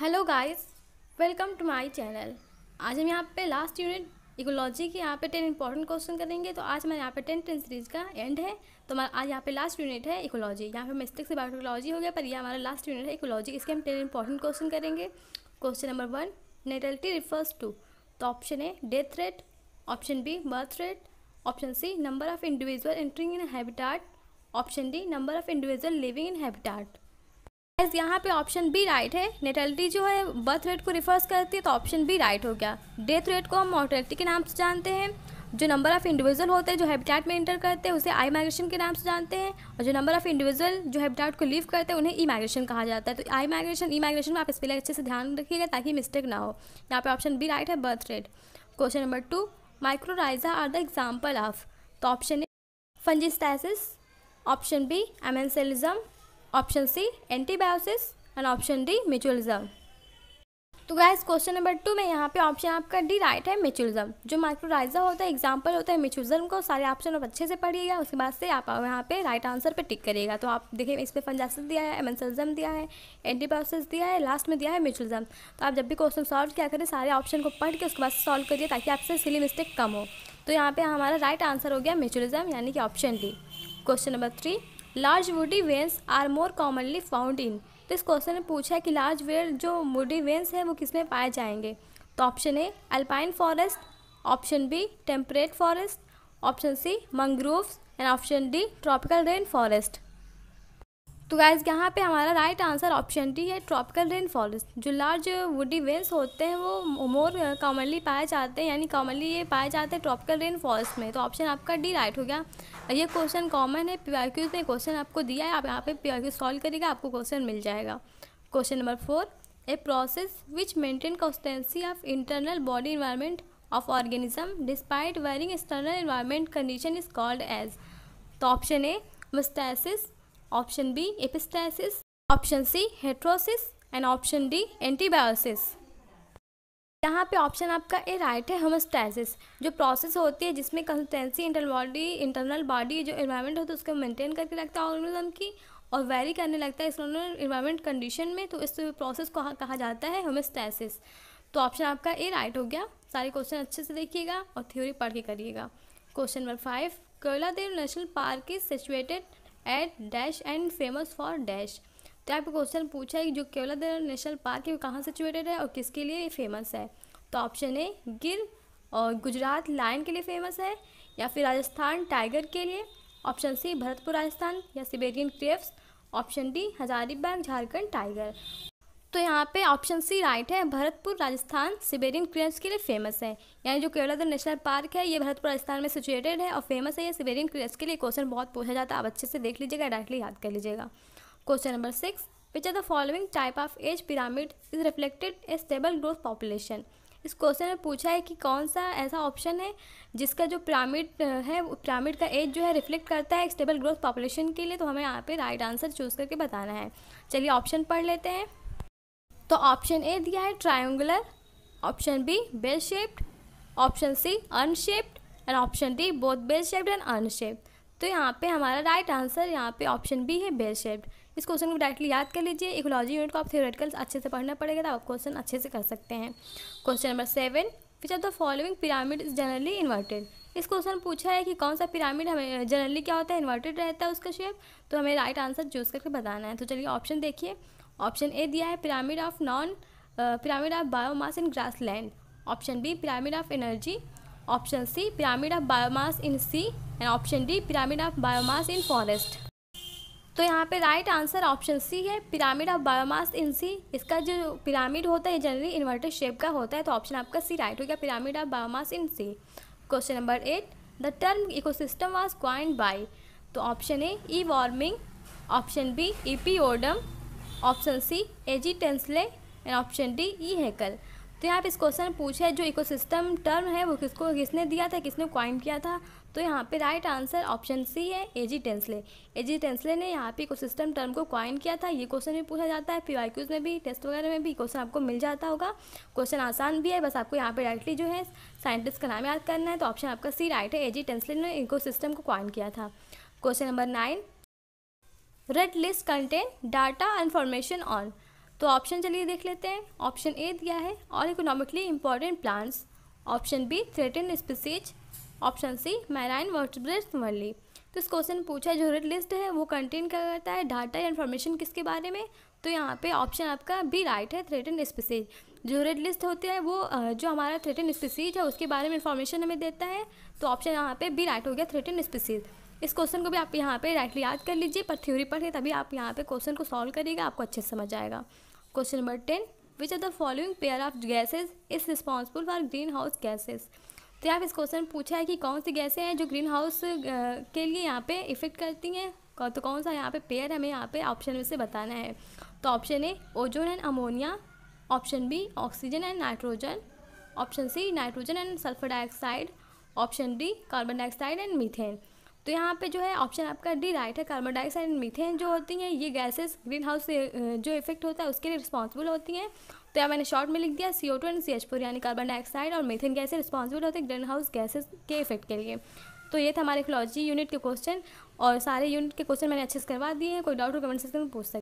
hello guys welcome to my channel आज हम यहाँ पे लास्ट यूनिट इकोलॉजी के यहाँ पे टेन इंपॉर्टेंट क्वेश्चन करेंगे तो आज हमारे यहाँ पे टेन टेन सीरीज़ का एंड है तो हमारा आज यहाँ पे लास्ट यूनिट है इकोलॉजी यहाँ पे मिस्टेक से बायोटेक्नोलॉजी हो गया पर ये हमारा लास्ट यूनिट है इकोलॉजी इसके हम टेन इंपॉर्टेंट क्वेश्चन करेंगे question number one natality refers to तो option A death rate option B birth rate option C number of individual entering in habitat option D number of individual living in habitat as यहाँ पे option B right है natality जो है birth rate को refers करती है तो option B right हो गया डेथ रेट को हम मोर्टेलिटी के नाम से जानते हैं जो नंबर ऑफ़ इंडिविजुअल होते हैं जो हैबिटेट में इंटर करते हैं उसे आई माइग्रेशन के नाम से जानते हैं और जो नंबर ऑफ़ इंडिविजुअल जो हैबिटेट को लीव करते हैं उन्हें ई e माइग्रेशन कहा जाता है तो आई माइग्रेशन ई माइग्रेशन में आप इस पर अच्छे से ध्यान रखिएगा ताकि मिस्टेक ना हो यहाँ पे ऑप्शन बी राइट है birth rate question number two mycorrhiza are the example of तो option A fungistasis option B amensalism option C antibiosis and option D mutualism तो गैस क्वेश्चन नंबर टू में यहाँ पे ऑप्शन आपका D right है mutualism जो mycorrhiza होता है एग्जाम्पल होता है म्यूचुअलिज्म को सारे ऑप्शन आप अच्छे से पढ़िएगा उसके बाद से आप यहाँ पे राइट आंसर पे टिक करिएगा तो आप देखिए इस पर फंजासिस दिया है एमसलिज्म दिया है एंटीबायोसिस दिया है लास्ट में दिया है म्यूचुअलिज्म तो आप जब भी क्वेश्चन सॉल्व किया करें सारे ऑप्शन को पढ़ के उसके बाद सॉल्व करिए ताकि आपसे सिली मिस्टेक कम हो तो यहाँ पर हमारा राइट आंसर हो गया म्यूचुअलिज्म यानी कि option D question number three large woody vines are more commonly found in तो इस क्वेश्चन में पूछा है कि लार्ज वेल जो वुडी वेंस हैं वो किस में पाए जाएंगे तो option A alpine forest option B temperate forest option C mangroves and option D tropical rain forest तो गाइज यहाँ पे हमारा राइट आंसर ऑप्शन डी है ट्रॉपिकल रेन फॉरेस्ट जो लार्ज वुडी वेन्स होते हैं वो मोर कॉमनली पाए जाते हैं यानी कॉमनली ये पाए जाते हैं ट्रॉपिकल रेन फॉरेस्ट में तो ऑप्शन आपका डी राइट हो गया ये क्वेश्चन कॉमन है पी ने क्वेश्चन आपको दिया है आप यहाँ पे पी सॉल्व करेगा आपको क्वेश्चन मिल जाएगा question number four a process which maintain constancy of internal body environment of organism despite varying external environment condition is called as तो option A homeostasis option B epistasis option C heterosis and option D antibiosis यहाँ पे option आपका A right है homeostasis जो process होती है जिसमें consistency internal body internal body जो इन्वायरमेंट होता है उसको मेंटेन करके रखता है ऑर्गेनिज्म की और वेरी करने लगता है इस इन्वायरमेंट कंडीशन में तो इस प्रोसेस को कहा जाता है होमोस्टैसिस तो ऑप्शन आपका ए राइट हो गया सारे क्वेश्चन अच्छे से देखिएगा और थ्योरी पढ़ के करिएगा question number five Dev national park is situated at dash and famous for dash तो आपको क्वेश्चन पूछा है कि जो दर नेशनल पार्क है वो कहाँ सिचुएटेड है और किसके लिए फेमस है तो ऑप्शन ए गिर और गुजरात लाइन के लिए फेमस है या फिर राजस्थान टाइगर के लिए ऑप्शन सी भरतपुर राजस्थान या Siberian cranes option D Hazaribagh Jharkhand tiger तो यहाँ पे ऑप्शन सी राइट है भरतपुर राजस्थान सिबेरियन क्रियर्स के लिए फेमस है यानी जो केवलाधर नेशनल पार्क है ये भरतपुर राजस्थान में सिचुएटेड है और फेमस है ये सिबेरियन क्रियर्स के लिए क्वेश्चन बहुत पूछा जाता है आप अच्छे से देख लीजिएगा डायरेक्टली याद कर लीजिएगा question number six which are the following type of age pyramid is reflected a stable growth population इस क्वेश्चन में पूछा है कि कौन सा ऐसा ऑप्शन है जिसका जो पिरामिड है पिरामिड का एज जो है रिफ्लेक्ट करता है स्टेबल ग्रोथ पॉपुलेशन के लिए तो हमें यहाँ पे राइट आंसर चूज़ करके बताना है चलिए ऑप्शन पढ़ लेते हैं तो ऑप्शन ए दिया है triangular option B bell shaped option C unshaped and option D both bell shaped and unshaped तो यहाँ पे हमारा राइट आंसर यहाँ पे ऑप्शन बी है बेल शेप्ड इस क्वेश्चन को डायरेक्टली याद कर लीजिए इकोलॉजी यूनिट को आप थियोरेटिकल अच्छे से पढ़ना पड़ेगा तो आप क्वेश्चन अच्छे से कर सकते हैं question number seven which are the following pyramid is generally inverted इस क्वेश्चन पूछा है कि कौन सा पिरामिड हमें जनरली क्या होता है इन्वर्टेड रहता है उसका शेप तो हमें राइट आंसर चूज़ करके बताना है तो चलिए ऑप्शन देखिए ऑप्शन ए दिया है pyramid of non pyramid of biomass in grassland option B pyramid of energy option C pyramid of biomass in sea and option D pyramid of biomass in forest तो यहाँ पे right answer option C है pyramid of biomass in sea इसका जो pyramid होता है generally inverter shape का होता है तो ऑप्शन आपका सी राइट हो गया pyramid of biomass in sea question number eight the term ecosystem was coined by तो option A E Warming option B E P Odum option C A G Tansley and option D E Haeckel तो यहाँ पे इस question पूछा है जो ecosystem term है वो किसको किसने दिया था किसने क्वाइंट किया था तो यहाँ पे राइट आंसर ऑप्शन सी है एजी टेंसले एजी टेंसले ने यहाँ पे इकोसिस्टम टर्म को क्वाइन किया था ये क्वेश्चन भी पूछा जाता है पी में भी टेस्ट वगैरह में भी क्वेश्चन आपको मिल जाता होगा क्वेश्चन आसान भी है बस आपको यहाँ पे डायरेक्टली जो है साइंटिस्ट का नाम याद करना है तो ऑप्शन आपका सी राइट है एजी टेंसले ने इको को क्वाइंट किया था question number nine red list contain data information on तो ऑप्शन चलिए देख लेते हैं ऑप्शन ए दिया है all economically important plants option B threaten species option C marine vertebrates वर्ली तो इस क्वेश्चन पूछा जो रेड लिस्ट है वो कंटेन क्या करता है डाटा या इन्फॉर्मेशन किसके बारे में तो यहाँ पे ऑप्शन आपका बी राइट है थ्रेटन स्पीसीज जो रेड लिस्ट होती है वो जो हमारा थ्रेटन स्पीसीज है उसके बारे में इन्फॉर्मेशन हमें देता है तो ऑप्शन यहाँ पे बी राइट हो गया थ्रेटन स्पीसीज इस क्वेश्चन को भी आप यहाँ पे डायरेक्टली याद कर लीजिए पर थ्योरी पढ़िए तभी आप यहाँ पे क्वेश्चन को सॉल्व करिएगा आपको अच्छे से समझ आएगा question number ten which are the following pair of gases is responsible for greenhouse gases तो आप इस क्वेश्चन पूछा है कि कौन सी गैसें हैं जो ग्रीन हाउस के लिए यहाँ पे इफेक्ट करती हैं तो कौन सा यहाँ पे पेयर हमें यहाँ पे ऑप्शन में से बताना है तो option A ozone and ammonia option B oxygen and nitrogen option C nitrogen and sulphur dioxide option D carbon dioxide and methane तो यहाँ पे जो है ऑप्शन आपका डी राइट है कार्बन डाइऑक्साइड एंड मीथेन जो होती हैं ये गैसेस ग्रीन हाउस से जो इफेक्ट होता है उसके लिए रिस्पॉन्सिबल होती हैं तो यहाँ मैंने शॉर्ट में लिख दिया C O two and C H four यानी कार्बन डाइऑक्साइड और मीथेन गैसेज रिस्पॉन्सिबल होते हैं ग्रीन हाउस गैसेज के इफेक्ट के लिए तो ये था हमारे इकोलॉजी यूनिट के क्वेश्चन और सारे यूनिट के क्वेश्चन मैंने अच्छे से करवा दिए हैं कोई डाउट हो कमेंट सेक्शन में पूछ सकते